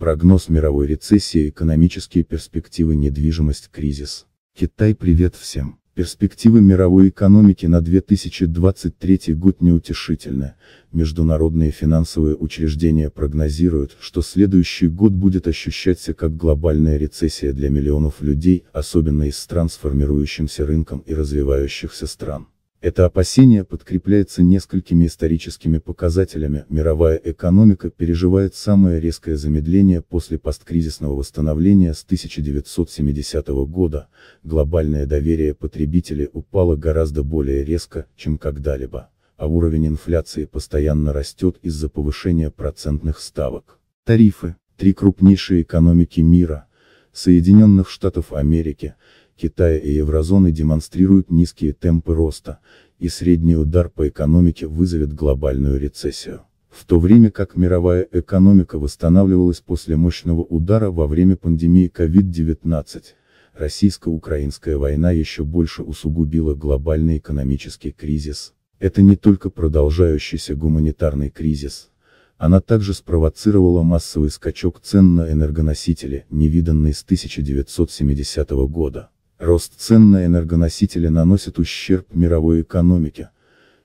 Прогноз мировой рецессии, экономические перспективы, недвижимость, кризис. Китай привет всем. Перспективы мировой экономики на 2023 год неутешительны. Международные финансовые учреждения прогнозируют, что следующий год будет ощущаться как глобальная рецессия для миллионов людей, особенно из стран с формирующимся рынком и развивающихся стран. Это опасение подкрепляется несколькими историческими показателями. Мировая экономика переживает самое резкое замедление после посткризисного восстановления с 1970 года, глобальное доверие потребителей упало гораздо более резко, чем когда-либо, а уровень инфляции постоянно растет из-за повышения процентных ставок. Тарифы. Три крупнейшие экономики мира, Соединенных Штатов Америки, Китая и еврозоны демонстрируют низкие темпы роста, и средний удар по экономике вызовет глобальную рецессию. В то время как мировая экономика восстанавливалась после мощного удара во время пандемии COVID-19, российско-украинская война еще больше усугубила глобальный экономический кризис. Это не только продолжающийся гуманитарный кризис, она также спровоцировала массовый скачок цен на энергоносители, невиданный с 1970 года. Рост цен на энергоносители наносит ущерб мировой экономике,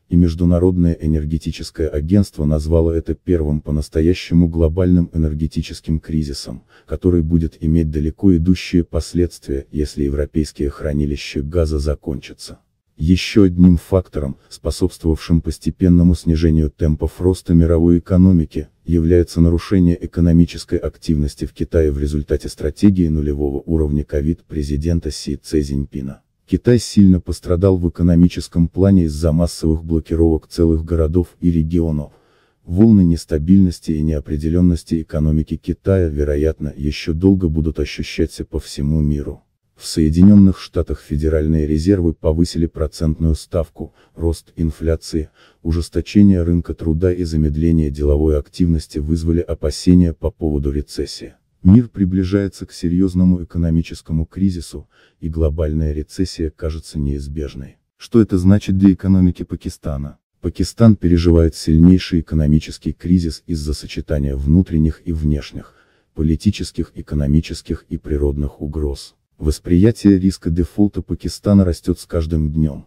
и Международное энергетическое агентство назвало это первым по-настоящему глобальным энергетическим кризисом, который будет иметь далеко идущие последствия, если европейские хранилища газа закончатся. Еще одним фактором, способствовавшим постепенному снижению темпов роста мировой экономики, является нарушение экономической активности в Китае в результате стратегии нулевого уровня ковид президента Си Цзиньпина. Китай сильно пострадал в экономическом плане из-за массовых блокировок целых городов и регионов. Волны нестабильности и неопределенности экономики Китая, вероятно, еще долго будут ощущаться по всему миру. В Соединенных Штатах федеральные резервы повысили процентную ставку, рост инфляции, ужесточение рынка труда и замедление деловой активности вызвали опасения по поводу рецессии. Мир приближается к серьезному экономическому кризису, и глобальная рецессия кажется неизбежной. Что это значит для экономики Пакистана? Пакистан переживает сильнейший экономический кризис из-за сочетания внутренних и внешних, политических, экономических и природных угроз. Восприятие риска дефолта Пакистана растет с каждым днем.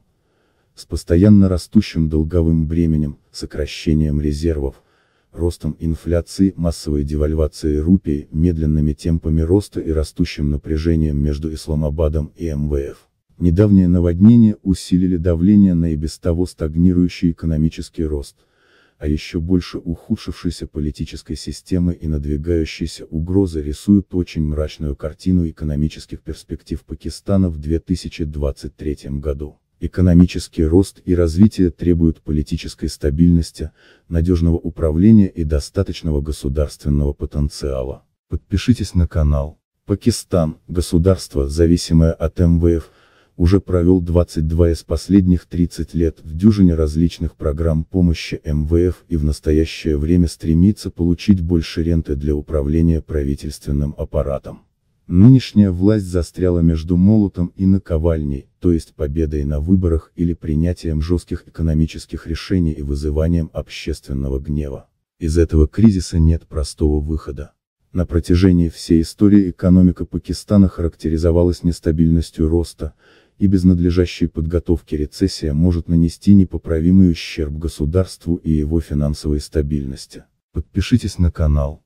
С постоянно растущим долговым бременем, сокращением резервов, ростом инфляции, массовой девальвацией рупии, медленными темпами роста и растущим напряжением между Исламабадом и МВФ. Недавние наводнения усилили давление на и без того стагнирующий экономический рост а еще больше ухудшившейся политической системы и надвигающейся угрозы рисуют очень мрачную картину экономических перспектив Пакистана в 2023 году. Экономический рост и развитие требуют политической стабильности, надежного управления и достаточного государственного потенциала. Подпишитесь на канал. Пакистан – государство, зависимое от МВФ, уже провел 22 из последних 30 лет в дюжине различных программ помощи МВФ и в настоящее время стремится получить больше ренты для управления правительственным аппаратом. Нынешняя власть застряла между молотом и наковальней, то есть победой на выборах или принятием жестких экономических решений и вызыванием общественного гнева. Из этого кризиса нет простого выхода. На протяжении всей истории экономика Пакистана характеризовалась нестабильностью роста, и без надлежащей подготовки рецессия может нанести непоправимый ущерб государству и его финансовой стабильности. Подпишитесь на канал.